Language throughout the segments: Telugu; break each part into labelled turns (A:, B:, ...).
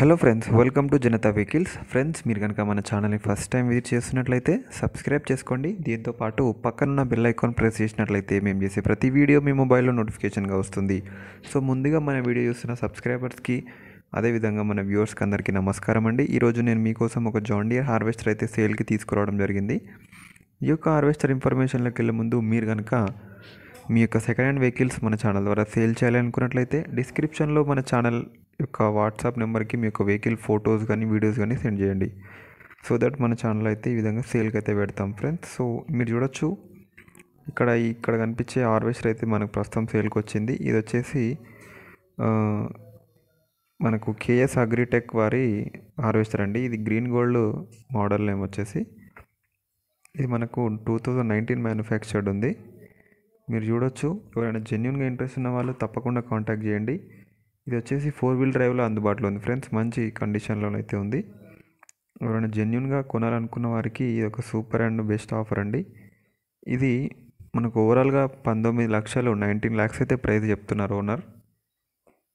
A: hello friends welcome to Janata vehicles friends మీరు కనుక మన ఛానల్ని ఫస్ట్ టైం విజిట్ చేస్తున్నట్లయితే సబ్స్క్రైబ్ చేసుకోండి దీంతో పాటు పక్కనున్న బెల్ ఐకాన్ ప్రెస్ చేసినట్లయితే మేము చేసే ప్రతి వీడియో మీ మొబైల్లో నోటిఫికేషన్గా వస్తుంది సో ముందుగా మన వీడియో చూస్తున్న సబ్స్క్రైబర్స్కి అదేవిధంగా మన వ్యూవర్స్కి అందరికీ నమస్కారం అండి ఈరోజు నేను మీకోసం ఒక జాండియర్ హార్వెస్టర్ అయితే సేల్కి తీసుకురావడం జరిగింది ఈ యొక్క హార్వెస్టర్ ఇన్ఫర్మేషన్లోకి వెళ్ళే ముందు మీరు కనుక మీ యొక్క సెకండ్ హ్యాండ్ వెహికల్స్ మన ఛానల్ ద్వారా సేల్ చేయాలి అనుకున్నట్లయితే డిస్క్రిప్షన్లో మన ఛానల్ యొక్క వాట్సాప్ నెంబర్కి మీ యొక్క వెహికల్ ఫొటోస్ కానీ వీడియోస్ కానీ సెండ్ చేయండి సో దట్ మన ఛానల్ అయితే ఈ విధంగా సేల్కి అయితే పెడతాం ఫ్రెండ్స్ సో మీరు చూడొచ్చు ఇక్కడ ఇక్కడ కనిపించే హార్వెస్టర్ అయితే మనకు ప్రస్తుతం సేల్కి వచ్చింది ఇది వచ్చేసి మనకు కేఎస్ అగ్రిటెక్ వారి హార్వెస్టర్ అండి ఇది గ్రీన్ గోల్డ్ మోడల్ నేమ్ వచ్చేసి ఇది మనకు టూ థౌజండ్ నైన్టీన్ మ్యానుఫ్యాక్చర్డ్ ఉంది మీరు చూడొచ్చు ఎవరైనా జెన్యున్గా ఇంట్రెస్ట్ ఉన్న వాళ్ళు తప్పకుండా కాంటాక్ట్ చేయండి ఇది వచ్చేసి ఫోర్ వీల్ డ్రైవ్లో అందుబాటులో ఉంది ఫ్రెండ్స్ మంచి కండిషన్లో అయితే ఉంది ఎవరైనా జెన్యున్గా కొనాలనుకున్న వారికి ఇది ఒక సూపర్ అండ్ బెస్ట్ ఆఫర్ అండి ఇది మనకు ఓవరాల్గా పంతొమ్మిది లక్షలు నైన్టీన్ ల్యాక్స్ అయితే ప్రైస్ చెప్తున్నారు ఓనర్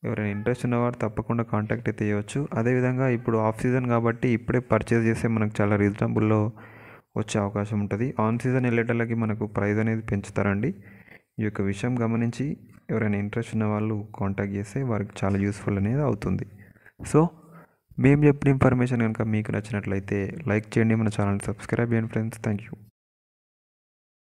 A: ఎవరైనా ఇంట్రెస్ట్ ఉన్నవారు తప్పకుండా కాంటాక్ట్ అయితే చేయవచ్చు అదేవిధంగా ఇప్పుడు ఆఫ్ సీజన్ కాబట్టి ఇప్పుడే పర్చేస్ చేస్తే మనకు చాలా రీజనబుల్లో వచ్చే అవకాశం ఉంటుంది ఆన్ సీజన్ వెళ్ళేటలకి మనకు ప్రైస్ అనేది పెంచుతారండి ఈ యొక్క విషయం గమనించి ఎవరైనా ఇంట్రెస్ట్ ఉన్న వాళ్ళు కాంటాక్ట్ చేస్తే వారికి చాలా యూస్ఫుల్ అనేది అవుతుంది సో మేము చెప్పిన ఇన్ఫర్మేషన్ కనుక మీకు నచ్చినట్లయితే లైక్ చేయండి మన ఛానల్ సబ్స్క్రైబ్ చేయండి ఫ్రెండ్స్ థ్యాంక్ యూ